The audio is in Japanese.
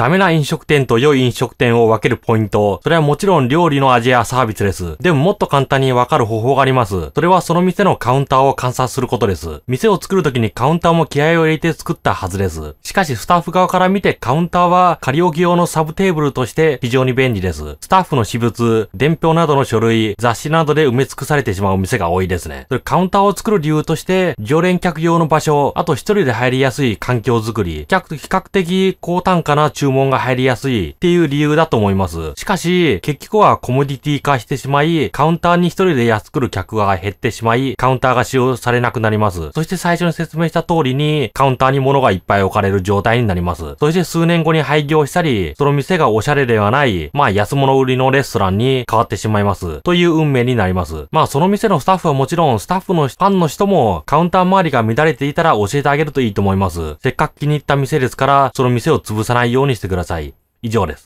ダメな飲食店と良い飲食店を分けるポイント。それはもちろん料理の味やサービスです。でももっと簡単に分かる方法があります。それはその店のカウンターを観察することです。店を作るときにカウンターも気合を入れて作ったはずです。しかしスタッフ側から見てカウンターは仮置き用のサブテーブルとして非常に便利です。スタッフの私物、伝票などの書類、雑誌などで埋め尽くされてしまう店が多いですね。それカウンターを作る理由として、常連客用の場所、あと一人で入りやすい環境づくり、客と比較的高単価な注文が入りやすいっていう理由だと思います。しかし、結局はコモディティ化してしまい、カウンターに一人で安くる客が減ってしまい、カウンターが使用されなくなります。そして最初に説明した通りに、カウンターに物がいっぱい置かれる状態になります。そして数年後に廃業したり、その店がおしゃれではない、まあ安物売りのレストランに変わってしまいます。という運命になります。まあその店のスタッフはもちろん、スタッフのファンの人も、カウンター周りが乱れていたら教えてあげるといいと思います。せっかく気に入った店ですから、その店を潰さないようにしてください。以上です。